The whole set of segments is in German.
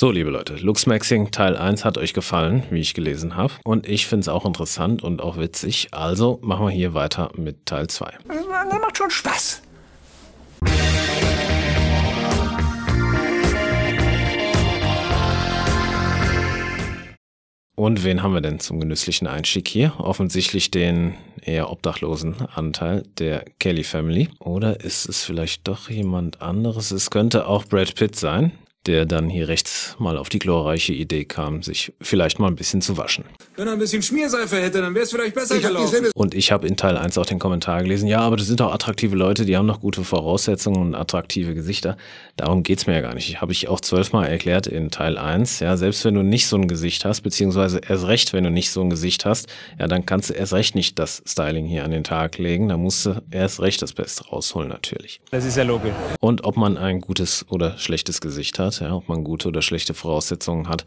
So, liebe Leute, Luxmaxing Teil 1 hat euch gefallen, wie ich gelesen habe. Und ich finde es auch interessant und auch witzig. Also machen wir hier weiter mit Teil 2. Das macht schon Spaß. Und wen haben wir denn zum genüsslichen Einstieg hier? Offensichtlich den eher obdachlosen Anteil der Kelly Family. Oder ist es vielleicht doch jemand anderes? Es könnte auch Brad Pitt sein der dann hier rechts mal auf die glorreiche Idee kam, sich vielleicht mal ein bisschen zu waschen. Wenn er ein bisschen Schmierseife hätte, dann wäre es vielleicht besser ich gelaufen. Und ich habe in Teil 1 auch den Kommentar gelesen, ja, aber das sind doch attraktive Leute, die haben noch gute Voraussetzungen und attraktive Gesichter. Darum geht es mir ja gar nicht. Habe ich auch zwölfmal erklärt in Teil 1. Ja, selbst wenn du nicht so ein Gesicht hast, beziehungsweise erst recht, wenn du nicht so ein Gesicht hast, ja, dann kannst du erst recht nicht das Styling hier an den Tag legen. Da musst du erst recht das Beste rausholen, natürlich. Das ist ja logisch. Und ob man ein gutes oder schlechtes Gesicht hat, hat, ja, ob man gute oder schlechte Voraussetzungen hat.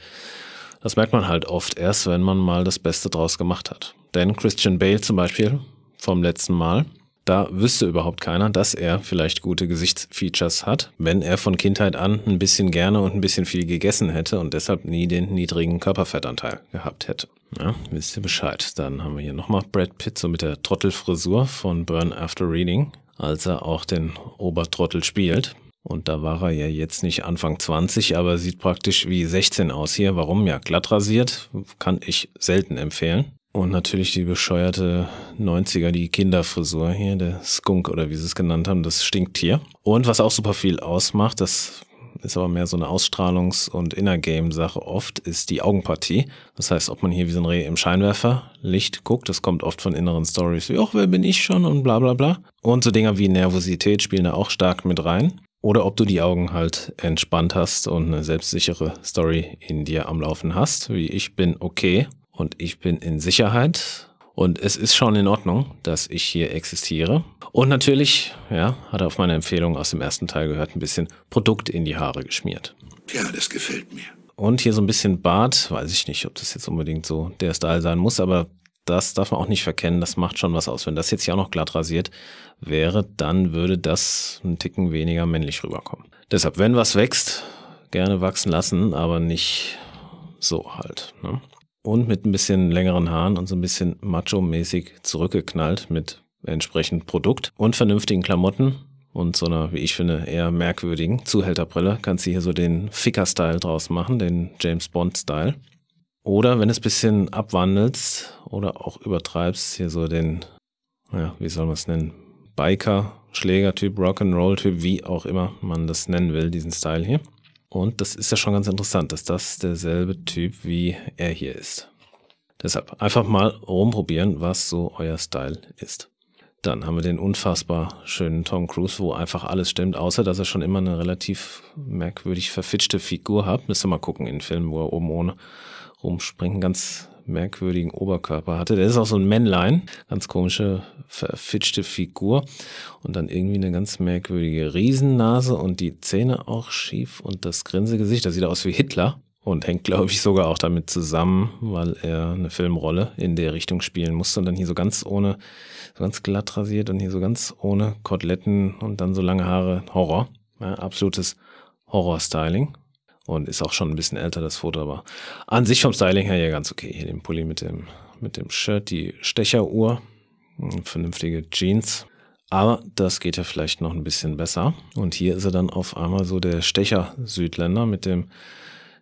Das merkt man halt oft erst, wenn man mal das Beste draus gemacht hat. Denn Christian Bale zum Beispiel vom letzten Mal, da wüsste überhaupt keiner, dass er vielleicht gute Gesichtsfeatures hat, wenn er von Kindheit an ein bisschen gerne und ein bisschen viel gegessen hätte und deshalb nie den niedrigen Körperfettanteil gehabt hätte. Ja, wisst ihr Bescheid. Dann haben wir hier nochmal Brad Pitt, so mit der Trottelfrisur von Burn After Reading, als er auch den Obertrottel spielt. Und da war er ja jetzt nicht Anfang 20, aber sieht praktisch wie 16 aus hier. Warum? Ja, glatt rasiert kann ich selten empfehlen. Und natürlich die bescheuerte 90er, die Kinderfrisur hier, der Skunk oder wie sie es genannt haben, das stinkt hier. Und was auch super viel ausmacht, das ist aber mehr so eine Ausstrahlungs- und innergame sache oft, ist die Augenpartie. Das heißt, ob man hier wie so ein Reh im Scheinwerferlicht guckt, das kommt oft von inneren Stories wie, ach, wer bin ich schon und bla bla bla. Und so Dinger wie Nervosität spielen da auch stark mit rein. Oder ob du die Augen halt entspannt hast und eine selbstsichere Story in dir am Laufen hast, wie ich bin okay und ich bin in Sicherheit und es ist schon in Ordnung, dass ich hier existiere. Und natürlich, ja, hat er auf meine Empfehlung aus dem ersten Teil gehört, ein bisschen Produkt in die Haare geschmiert. Ja, das gefällt mir. Und hier so ein bisschen Bart, weiß ich nicht, ob das jetzt unbedingt so der Style sein muss, aber das darf man auch nicht verkennen, das macht schon was aus. Wenn das jetzt hier auch noch glatt rasiert wäre, dann würde das einen Ticken weniger männlich rüberkommen. Deshalb, wenn was wächst, gerne wachsen lassen, aber nicht so halt. Ne? Und mit ein bisschen längeren Haaren und so ein bisschen macho-mäßig zurückgeknallt mit entsprechend Produkt und vernünftigen Klamotten und so einer, wie ich finde, eher merkwürdigen Zuhälterbrille, kannst du hier so den Ficker-Style draus machen, den James Bond-Style. Oder wenn es ein bisschen abwandelst oder auch übertreibst, hier so den, ja, wie soll man es nennen, Biker, Schlägertyp, Rock'n'Roll-Typ, wie auch immer man das nennen will, diesen Style hier. Und das ist ja schon ganz interessant, dass das derselbe Typ wie er hier ist. Deshalb einfach mal rumprobieren, was so euer Style ist. Dann haben wir den unfassbar schönen Tom Cruise, wo einfach alles stimmt, außer dass er schon immer eine relativ merkwürdig verfitschte Figur hat. Müsst ihr mal gucken in Filmen, wo er oben ohne rumspringt. Ganz merkwürdigen Oberkörper hatte. Der ist auch so ein Männlein, ganz komische, verfitschte Figur und dann irgendwie eine ganz merkwürdige Riesennase und die Zähne auch schief und das Grinsegesicht, das sieht aus wie Hitler und hängt, glaube ich, sogar auch damit zusammen, weil er eine Filmrolle in der Richtung spielen musste und dann hier so ganz ohne, so ganz glatt rasiert und hier so ganz ohne Koteletten und dann so lange Haare, Horror, ja, absolutes Horror-Styling und ist auch schon ein bisschen älter, das Foto, aber an sich vom Styling her ja ganz okay. Hier den Pulli mit dem, mit dem Shirt, die Stecheruhr, hm, vernünftige Jeans. Aber das geht ja vielleicht noch ein bisschen besser. Und hier ist er dann auf einmal so der Stecher-Südländer mit dem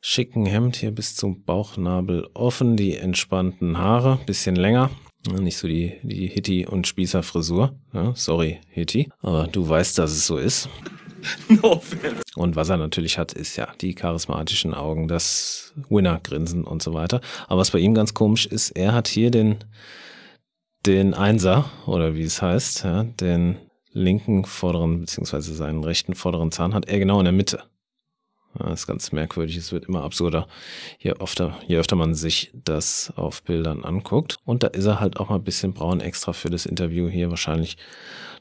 schicken Hemd hier bis zum Bauchnabel offen, die entspannten Haare, bisschen länger. Nicht so die, die Hitty- und Spießer-Frisur. Ja, ne? sorry, Hitty. Aber du weißt, dass es so ist. no Und was er natürlich hat, ist ja die charismatischen Augen, das Winner-Grinsen und so weiter. Aber was bei ihm ganz komisch ist, er hat hier den, den Einser, oder wie es heißt, ja, den linken vorderen, beziehungsweise seinen rechten vorderen Zahn hat er genau in der Mitte. Das ist ganz merkwürdig, es wird immer absurder, je öfter, je öfter man sich das auf Bildern anguckt. Und da ist er halt auch mal ein bisschen braun extra für das Interview hier wahrscheinlich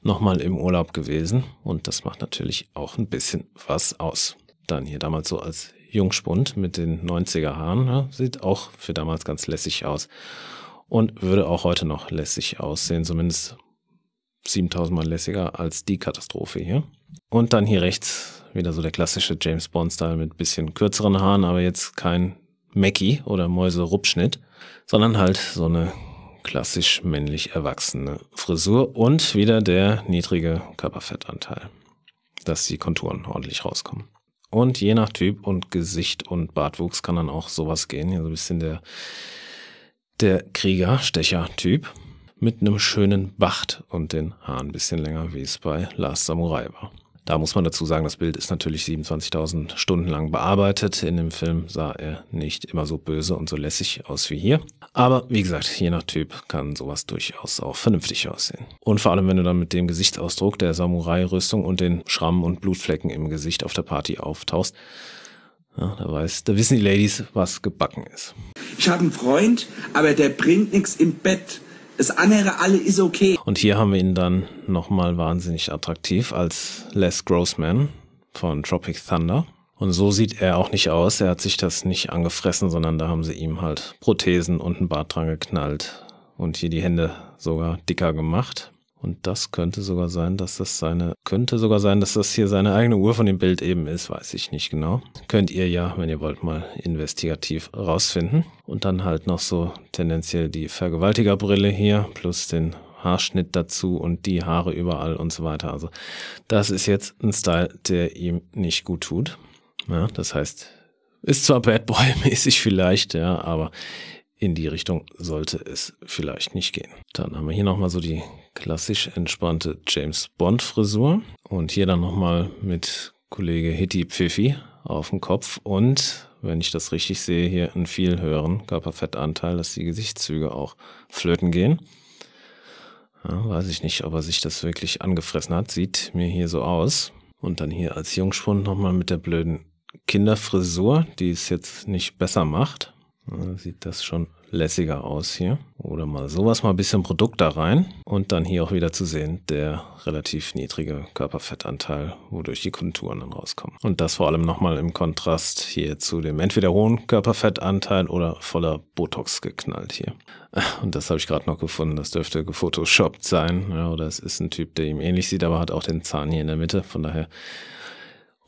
nochmal im Urlaub gewesen. Und das macht natürlich auch ein bisschen was aus. Dann hier damals so als Jungspund mit den 90er Haaren, ja, sieht auch für damals ganz lässig aus. Und würde auch heute noch lässig aussehen, zumindest 7000 Mal lässiger als die Katastrophe hier. Und dann hier rechts wieder so der klassische James Bond-Style mit bisschen kürzeren Haaren, aber jetzt kein Mackie oder Mäuse-Rupschnitt, sondern halt so eine klassisch männlich erwachsene Frisur und wieder der niedrige Körperfettanteil, dass die Konturen ordentlich rauskommen. Und je nach Typ und Gesicht und Bartwuchs kann dann auch sowas gehen. so ein bisschen der, der Krieger-Stecher-Typ mit einem schönen Bacht und den Haaren ein bisschen länger, wie es bei Last Samurai war. Da muss man dazu sagen, das Bild ist natürlich 27.000 Stunden lang bearbeitet. In dem Film sah er nicht immer so böse und so lässig aus wie hier. Aber wie gesagt, je nach Typ kann sowas durchaus auch vernünftig aussehen. Und vor allem, wenn du dann mit dem Gesichtsausdruck der Samurai-Rüstung und den Schrammen und Blutflecken im Gesicht auf der Party auftauchst, ja, da, weiß, da wissen die Ladies, was gebacken ist. Ich habe einen Freund, aber der bringt nichts im Bett. Das andere alle ist okay. Und hier haben wir ihn dann nochmal wahnsinnig attraktiv als Les Grossman von Tropic Thunder. Und so sieht er auch nicht aus. Er hat sich das nicht angefressen, sondern da haben sie ihm halt Prothesen und einen Bart dran geknallt und hier die Hände sogar dicker gemacht. Und das könnte sogar sein, dass das seine, könnte sogar sein, dass das hier seine eigene Uhr von dem Bild eben ist, weiß ich nicht genau. Könnt ihr ja, wenn ihr wollt, mal investigativ rausfinden. Und dann halt noch so tendenziell die Vergewaltigerbrille hier plus den Haarschnitt dazu und die Haare überall und so weiter. Also das ist jetzt ein Style, der ihm nicht gut tut. Ja, das heißt, ist zwar Bad Boy-mäßig vielleicht, ja, aber in die Richtung sollte es vielleicht nicht gehen. Dann haben wir hier nochmal so die klassisch entspannte James Bond Frisur und hier dann nochmal mit Kollege Hitty Pfiffi auf dem Kopf und wenn ich das richtig sehe, hier einen viel höheren Körperfettanteil, dass die Gesichtszüge auch flöten gehen. Ja, weiß ich nicht, ob er sich das wirklich angefressen hat. Sieht mir hier so aus. Und dann hier als Jungspund nochmal mit der blöden Kinderfrisur, die es jetzt nicht besser macht sieht das schon lässiger aus hier. Oder mal sowas, mal ein bisschen Produkt da rein. Und dann hier auch wieder zu sehen, der relativ niedrige Körperfettanteil, wodurch die Konturen dann rauskommen. Und das vor allem nochmal im Kontrast hier zu dem entweder hohen Körperfettanteil oder voller Botox geknallt hier. Und das habe ich gerade noch gefunden, das dürfte gefotoshoppt sein. Ja, oder es ist ein Typ, der ihm ähnlich sieht, aber hat auch den Zahn hier in der Mitte. Von daher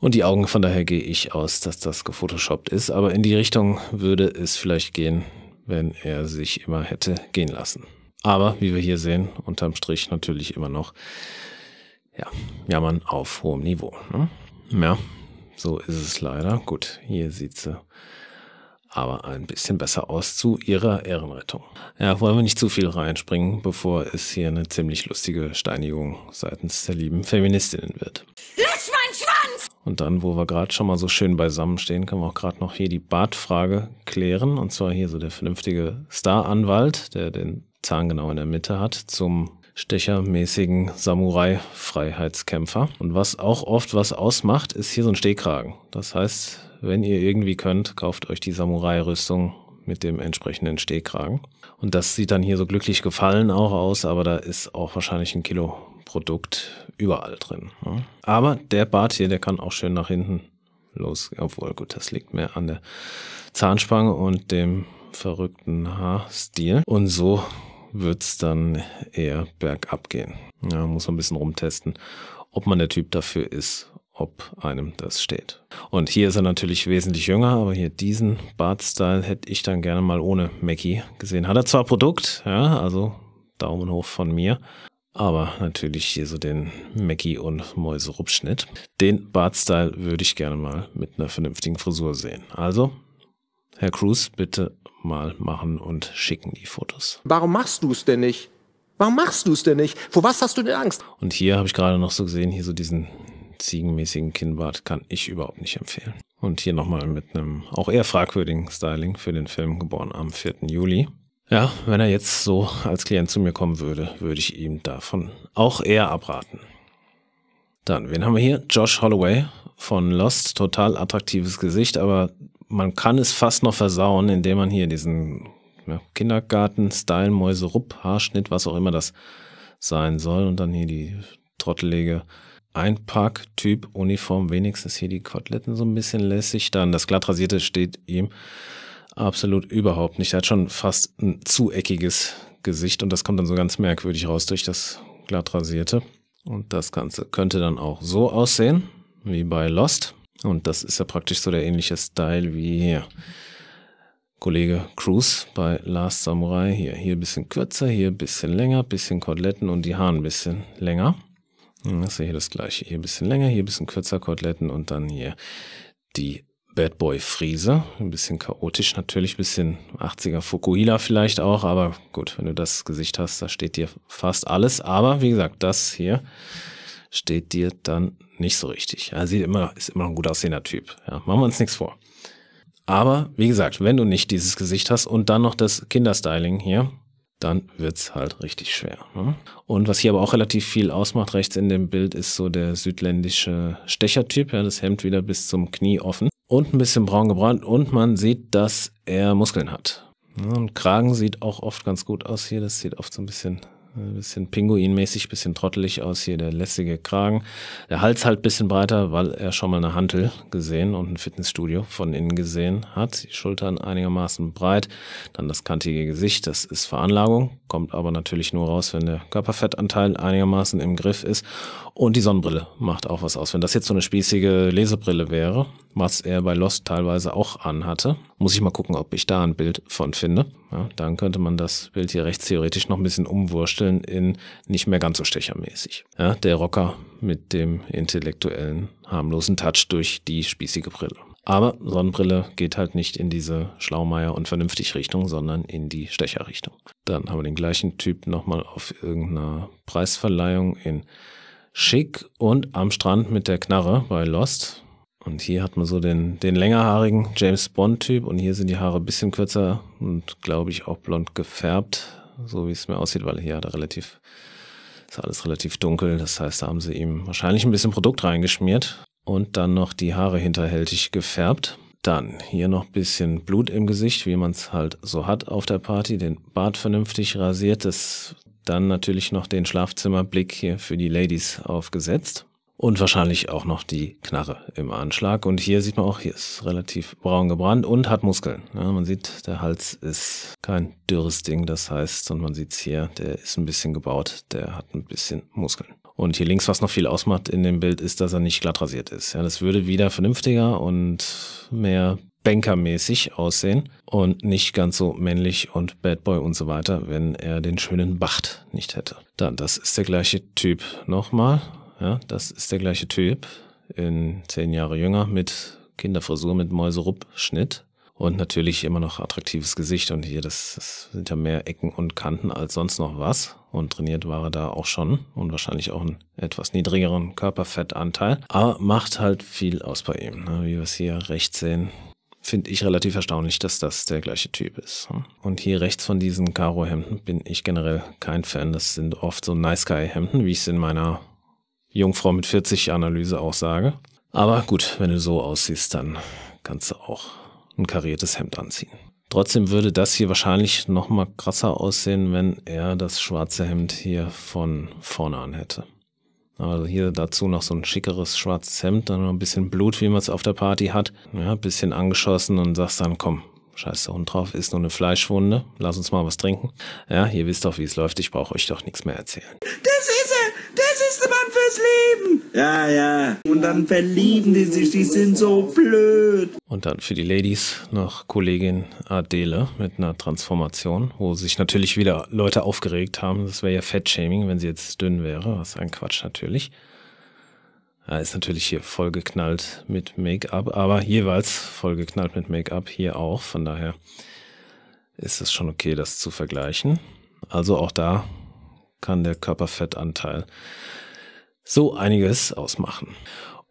und die Augen. Von daher gehe ich aus, dass das gefotoshoppt ist. Aber in die Richtung würde es vielleicht gehen, wenn er sich immer hätte gehen lassen. Aber wie wir hier sehen, unterm Strich natürlich immer noch, ja, jammern auf hohem Niveau. Ne? Ja, so ist es leider. Gut, hier sieht sie aber ein bisschen besser aus zu ihrer Ehrenrettung. Ja, wollen wir nicht zu viel reinspringen, bevor es hier eine ziemlich lustige Steinigung seitens der lieben Feministinnen wird. Ja! Und dann, wo wir gerade schon mal so schön beisammenstehen, können wir auch gerade noch hier die Bartfrage klären. Und zwar hier so der vernünftige Star-Anwalt, der den Zahn genau in der Mitte hat, zum stechermäßigen Samurai-Freiheitskämpfer. Und was auch oft was ausmacht, ist hier so ein Stehkragen. Das heißt, wenn ihr irgendwie könnt, kauft euch die Samurai-Rüstung mit dem entsprechenden Stehkragen. Und das sieht dann hier so glücklich gefallen auch aus, aber da ist auch wahrscheinlich ein Kilo Produkt überall drin. Ne? Aber der Bart hier, der kann auch schön nach hinten los. Obwohl, gut, das liegt mehr an der Zahnspange und dem verrückten Haarstil. Und so wird es dann eher bergab gehen. Ja, muss man ein bisschen rumtesten, ob man der Typ dafür ist, ob einem das steht. Und hier ist er natürlich wesentlich jünger, aber hier diesen Bartstyle hätte ich dann gerne mal ohne Mackie gesehen. Hat er zwar Produkt, ja, also Daumen hoch von mir, aber natürlich hier so den Mackie und Mäuserupschnitt. Den Bartstyle würde ich gerne mal mit einer vernünftigen Frisur sehen. Also, Herr Cruz, bitte mal machen und schicken die Fotos. Warum machst du es denn nicht? Warum machst du es denn nicht? Vor was hast du denn Angst? Und hier habe ich gerade noch so gesehen, hier so diesen ziegenmäßigen Kinnbart kann ich überhaupt nicht empfehlen. Und hier nochmal mit einem auch eher fragwürdigen Styling für den Film, geboren am 4. Juli. Ja, wenn er jetzt so als Klient zu mir kommen würde, würde ich ihm davon auch eher abraten. Dann, wen haben wir hier? Josh Holloway von Lost. Total attraktives Gesicht, aber man kann es fast noch versauen, indem man hier diesen ja, Kindergarten-Style, mäuse Mäuserupp, Haarschnitt, was auch immer das sein soll. Und dann hier die trottelige Einpark-Typ-Uniform. Wenigstens hier die Koteletten so ein bisschen lässig. Dann das glattrasierte steht ihm Absolut überhaupt nicht. Er hat schon fast ein zu eckiges Gesicht und das kommt dann so ganz merkwürdig raus durch das glatt rasierte. Und das Ganze könnte dann auch so aussehen wie bei Lost. Und das ist ja praktisch so der ähnliche Style wie hier. Kollege Cruz bei Last Samurai. Hier, hier ein bisschen kürzer, hier ein bisschen länger, bisschen Koteletten und die Haare ein bisschen länger. Das ist ja hier das gleiche. Hier ein bisschen länger, hier ein bisschen kürzer Koteletten und dann hier die Bad Boy Friese. Ein bisschen chaotisch natürlich, bisschen 80er Fukuhila vielleicht auch, aber gut, wenn du das Gesicht hast, da steht dir fast alles. Aber wie gesagt, das hier steht dir dann nicht so richtig. Ja, sieht immer, ist immer ein gut aussehender Typ. Ja, machen wir uns nichts vor. Aber wie gesagt, wenn du nicht dieses Gesicht hast und dann noch das Kinderstyling hier, dann wird es halt richtig schwer. Ne? Und was hier aber auch relativ viel ausmacht, rechts in dem Bild, ist so der südländische Stechertyp. Ja, das Hemd wieder bis zum Knie offen und ein bisschen braun gebrannt und man sieht, dass er Muskeln hat. Ja, und Kragen sieht auch oft ganz gut aus hier. Das sieht oft so ein bisschen äh, bisschen pinguinmäßig, bisschen trottelig aus hier, der lässige Kragen. Der Hals halt bisschen breiter, weil er schon mal eine Hantel gesehen und ein Fitnessstudio von innen gesehen hat. Die Schultern einigermaßen breit, dann das kantige Gesicht, das ist Veranlagung, kommt aber natürlich nur raus, wenn der Körperfettanteil einigermaßen im Griff ist. Und die Sonnenbrille macht auch was aus. Wenn das jetzt so eine spießige Lesebrille wäre, was er bei Lost teilweise auch anhatte, muss ich mal gucken, ob ich da ein Bild von finde. Ja, dann könnte man das Bild hier rechts theoretisch noch ein bisschen umwursteln in nicht mehr ganz so stechermäßig. Ja, der Rocker mit dem intellektuellen, harmlosen Touch durch die spießige Brille. Aber Sonnenbrille geht halt nicht in diese Schlaumeier- und vernünftig Richtung, sondern in die Stecherrichtung. Dann haben wir den gleichen Typ nochmal auf irgendeiner Preisverleihung in Schick und am Strand mit der Knarre bei Lost. Und hier hat man so den, den längerhaarigen James Bond-Typ und hier sind die Haare ein bisschen kürzer und glaube ich auch blond gefärbt, so wie es mir aussieht, weil hier hat er relativ, ist alles relativ dunkel. Das heißt, da haben sie ihm wahrscheinlich ein bisschen Produkt reingeschmiert und dann noch die Haare hinterhältig gefärbt. Dann hier noch bisschen Blut im Gesicht, wie man es halt so hat auf der Party, den Bart vernünftig rasiert, das dann natürlich noch den Schlafzimmerblick hier für die Ladies aufgesetzt und wahrscheinlich auch noch die Knarre im Anschlag. Und hier sieht man auch, hier ist relativ braun gebrannt und hat Muskeln. Ja, man sieht, der Hals ist kein dürres Ding, das heißt, und man sieht es hier, der ist ein bisschen gebaut, der hat ein bisschen Muskeln. Und hier links, was noch viel ausmacht in dem Bild, ist, dass er nicht glatt rasiert ist. Ja, das würde wieder vernünftiger und mehr bankermäßig aussehen und nicht ganz so männlich und Bad Boy und so weiter, wenn er den schönen Bacht nicht hätte. Dann, das ist der gleiche Typ nochmal ja, das ist der gleiche Typ, in zehn Jahre jünger, mit Kinderfrisur, mit Mäuserupp-Schnitt und natürlich immer noch attraktives Gesicht. Und hier, das, das sind ja mehr Ecken und Kanten als sonst noch was. Und trainiert war er da auch schon und wahrscheinlich auch einen etwas niedrigeren Körperfettanteil. Aber macht halt viel aus bei ihm, ne? wie wir es hier rechts sehen finde ich relativ erstaunlich, dass das der gleiche Typ ist. Ne? Und hier rechts von diesen Karo-Hemden bin ich generell kein Fan. Das sind oft so Nice Guy-Hemden, wie ich es in meiner Jungfrau mit 40 Analyse auch sage. Aber gut, wenn du so aussiehst, dann kannst du auch ein kariertes Hemd anziehen. Trotzdem würde das hier wahrscheinlich noch mal krasser aussehen, wenn er das schwarze Hemd hier von vorne an hätte. Also hier dazu noch so ein schickeres schwarzes Hemd, dann noch ein bisschen Blut, wie man es auf der Party hat. Ja, bisschen angeschossen und sagst dann, komm, scheiß der Hund drauf, ist nur eine Fleischwunde, lass uns mal was trinken. Ja, ihr wisst doch, wie es läuft, ich brauche euch doch nichts mehr erzählen. Das ist er, das beste Mann fürs Leben. Ja, ja. Und dann verlieben die sich, die sind so blöd. Und dann für die Ladies noch Kollegin Adele mit einer Transformation, wo sich natürlich wieder Leute aufgeregt haben. Das wäre ja Fettshaming, wenn sie jetzt dünn wäre. Was ein Quatsch natürlich. Ja, ist natürlich hier vollgeknallt mit Make-up, aber jeweils vollgeknallt mit Make-up hier auch. Von daher ist es schon okay, das zu vergleichen. Also auch da kann der Körperfettanteil so einiges ausmachen.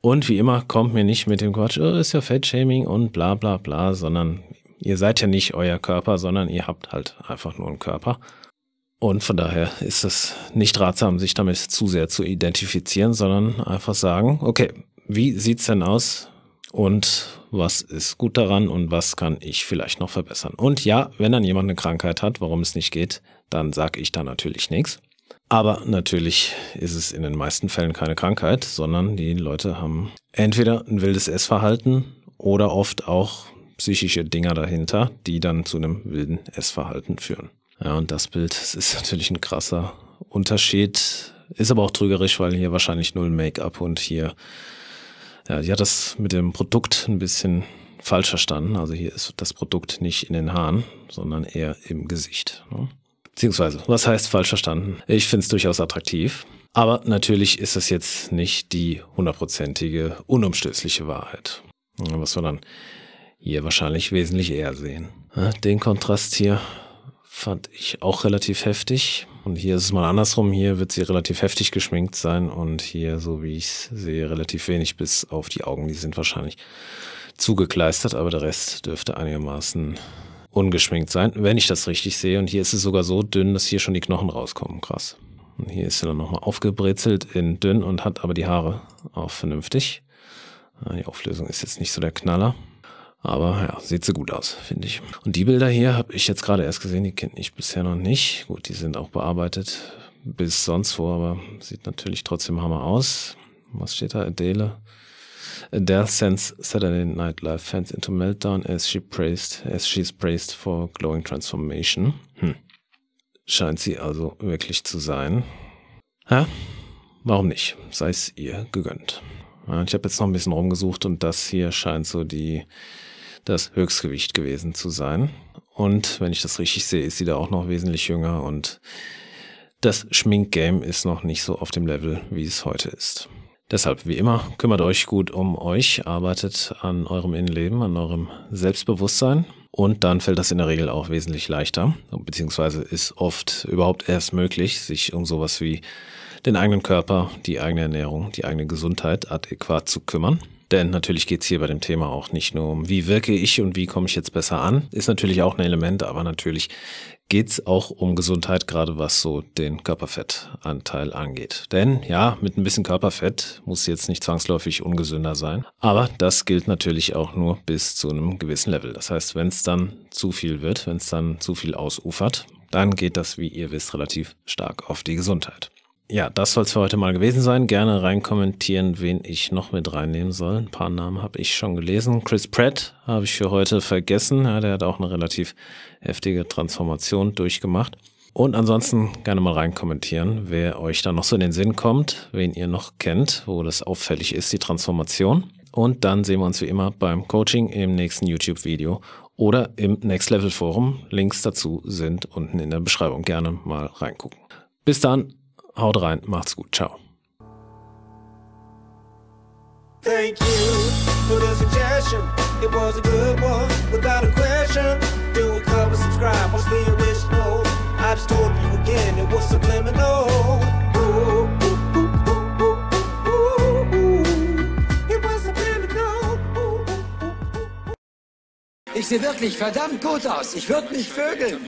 Und wie immer, kommt mir nicht mit dem Quatsch, oh, ist ja Fettshaming und bla bla bla, sondern ihr seid ja nicht euer Körper, sondern ihr habt halt einfach nur einen Körper. Und von daher ist es nicht ratsam, sich damit zu sehr zu identifizieren, sondern einfach sagen, okay, wie sieht es denn aus und was ist gut daran und was kann ich vielleicht noch verbessern? Und ja, wenn dann jemand eine Krankheit hat, warum es nicht geht, dann sage ich da natürlich nichts. Aber natürlich ist es in den meisten Fällen keine Krankheit, sondern die Leute haben entweder ein wildes Essverhalten oder oft auch psychische Dinger dahinter, die dann zu einem wilden Essverhalten führen. Ja, und das Bild das ist natürlich ein krasser Unterschied, ist aber auch trügerisch, weil hier wahrscheinlich null Make-up und hier, ja, die hat das mit dem Produkt ein bisschen falsch verstanden. Also hier ist das Produkt nicht in den Haaren, sondern eher im Gesicht. Ne? Beziehungsweise, was heißt falsch verstanden? Ich finde es durchaus attraktiv. Aber natürlich ist das jetzt nicht die hundertprozentige, unumstößliche Wahrheit. Was wir dann hier wahrscheinlich wesentlich eher sehen. Den Kontrast hier fand ich auch relativ heftig. Und hier ist es mal andersrum. Hier wird sie relativ heftig geschminkt sein und hier, so wie ich sehe, relativ wenig bis auf die Augen. Die sind wahrscheinlich zugekleistert, aber der Rest dürfte einigermaßen ungeschminkt sein, wenn ich das richtig sehe. Und hier ist es sogar so dünn, dass hier schon die Knochen rauskommen. Krass. Und hier ist sie dann nochmal aufgebrezelt in dünn und hat aber die Haare auch vernünftig. Die Auflösung ist jetzt nicht so der Knaller. Aber ja, sieht so gut aus, finde ich. Und die Bilder hier habe ich jetzt gerade erst gesehen, die kenne ich bisher noch nicht. Gut, die sind auch bearbeitet bis sonst wo, aber sieht natürlich trotzdem Hammer aus. Was steht da? Adele? Death sends Saturday Night Live fans into meltdown as she praised, as she's praised for glowing transformation. Hm. Scheint sie also wirklich zu sein. Hä? Warum nicht? Sei es ihr gegönnt. Ich habe jetzt noch ein bisschen rumgesucht und das hier scheint so die das Höchstgewicht gewesen zu sein. Und wenn ich das richtig sehe, ist sie da auch noch wesentlich jünger und das Schminkgame ist noch nicht so auf dem Level, wie es heute ist. Deshalb, wie immer, kümmert euch gut um euch, arbeitet an eurem Innenleben, an eurem Selbstbewusstsein und dann fällt das in der Regel auch wesentlich leichter, beziehungsweise ist oft überhaupt erst möglich, sich um sowas wie den eigenen Körper, die eigene Ernährung, die eigene Gesundheit adäquat zu kümmern. Denn natürlich geht es hier bei dem Thema auch nicht nur um, wie wirke ich und wie komme ich jetzt besser an, ist natürlich auch ein Element, aber natürlich geht es auch um Gesundheit, gerade was so den Körperfettanteil angeht. Denn ja, mit ein bisschen Körperfett muss jetzt nicht zwangsläufig ungesünder sein. Aber das gilt natürlich auch nur bis zu einem gewissen Level. Das heißt, wenn es dann zu viel wird, wenn es dann zu viel ausufert, dann geht das, wie ihr wisst, relativ stark auf die Gesundheit ja, das soll es für heute mal gewesen sein. Gerne reinkommentieren, wen ich noch mit reinnehmen soll. Ein paar Namen habe ich schon gelesen. Chris Pratt habe ich für heute vergessen. Ja, der hat auch eine relativ heftige Transformation durchgemacht. Und ansonsten gerne mal reinkommentieren, wer euch da noch so in den Sinn kommt, wen ihr noch kennt, wo das auffällig ist, die Transformation. Und dann sehen wir uns wie immer beim Coaching im nächsten YouTube-Video oder im Next Level Forum. Links dazu sind unten in der Beschreibung. Gerne mal reingucken. Bis dann. Haut rein, macht's gut, ciao. Thank you for the suggestion. It was a good one, without a question. Do a cover, subscribe, what's the original? I just told you again, it was subliminal. Ooh, ooh, ooh. Ich sehe wirklich verdammt gut aus. Ich würde mich vögeln.